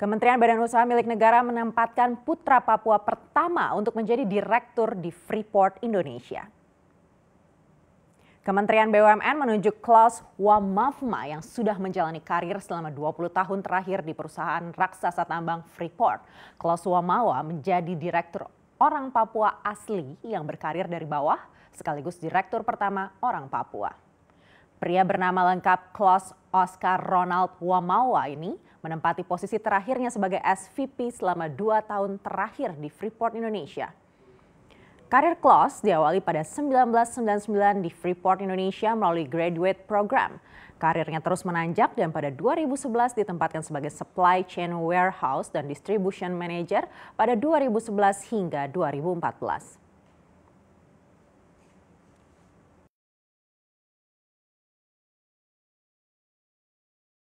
Kementerian Badan Usaha milik negara menempatkan putra Papua pertama untuk menjadi direktur di Freeport Indonesia. Kementerian BUMN menunjuk Klaus Wamafma yang sudah menjalani karir selama 20 tahun terakhir di perusahaan raksasa tambang Freeport. Klaus Wamawa menjadi direktur orang Papua asli yang berkarir dari bawah sekaligus direktur pertama orang Papua. Pria bernama lengkap Klaus Oscar Ronald Wamawa ini menempati posisi terakhirnya sebagai SVP selama dua tahun terakhir di Freeport Indonesia. Karir Klaus diawali pada 1999 di Freeport Indonesia melalui graduate program. Karirnya terus menanjak dan pada 2011 ditempatkan sebagai supply chain warehouse dan distribution manager pada 2011 hingga 2014.